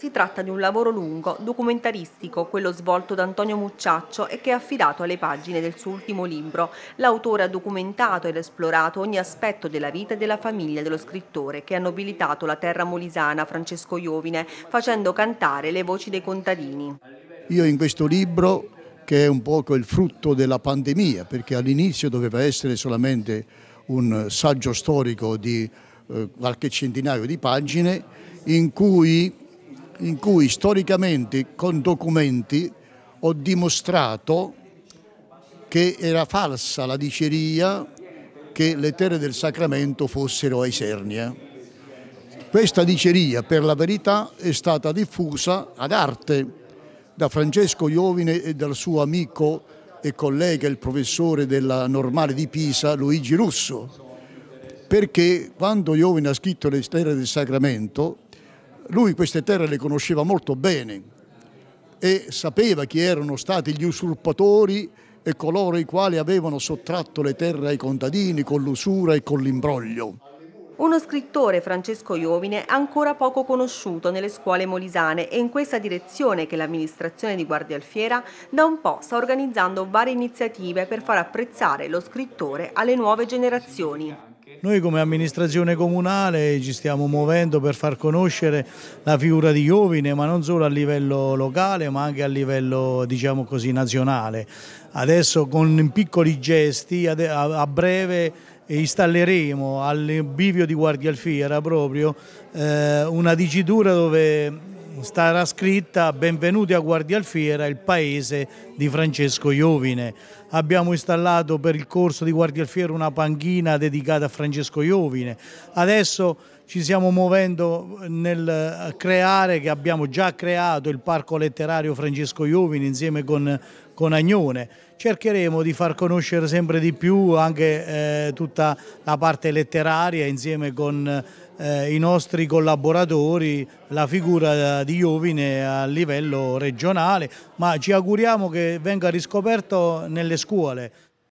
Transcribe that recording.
Si tratta di un lavoro lungo, documentaristico, quello svolto da Antonio Mucciaccio e che è affidato alle pagine del suo ultimo libro. L'autore ha documentato ed esplorato ogni aspetto della vita e della famiglia dello scrittore che ha nobilitato la terra molisana Francesco Iovine, facendo cantare le voci dei contadini. Io in questo libro, che è un poco il frutto della pandemia, perché all'inizio doveva essere solamente un saggio storico di eh, qualche centinaio di pagine, in cui in cui storicamente con documenti ho dimostrato che era falsa la diceria che le terre del Sacramento fossero a Isernia. Eh. Questa diceria, per la verità, è stata diffusa ad arte da Francesco Iovine e dal suo amico e collega, il professore della Normale di Pisa, Luigi Russo, perché quando Iovine ha scritto le terre del Sacramento lui queste terre le conosceva molto bene e sapeva chi erano stati gli usurpatori e coloro i quali avevano sottratto le terre ai contadini con l'usura e con l'imbroglio. Uno scrittore, Francesco Iovine, ancora poco conosciuto nelle scuole molisane e in questa direzione che l'amministrazione di Guardialfiera da un po' sta organizzando varie iniziative per far apprezzare lo scrittore alle nuove generazioni. Noi come amministrazione comunale ci stiamo muovendo per far conoscere la figura di Iovine, ma non solo a livello locale, ma anche a livello diciamo così, nazionale. Adesso con piccoli gesti, a breve eh, installeremo al bivio di Guardia Alfiera proprio eh, una dicitura dove starà scritta Benvenuti a Guardialfiera, il paese di Francesco Iovine. Abbiamo installato per il corso di Guardialfiera una panchina dedicata a Francesco Iovine. Adesso ci stiamo muovendo nel eh, creare, che abbiamo già creato, il parco letterario Francesco Iovine insieme con, con Agnone. Cercheremo di far conoscere sempre di più anche eh, tutta la parte letteraria insieme con eh, i nostri collaboratori, la figura eh, di Iovine a livello regionale, ma ci auguriamo che venga riscoperto nelle scuole.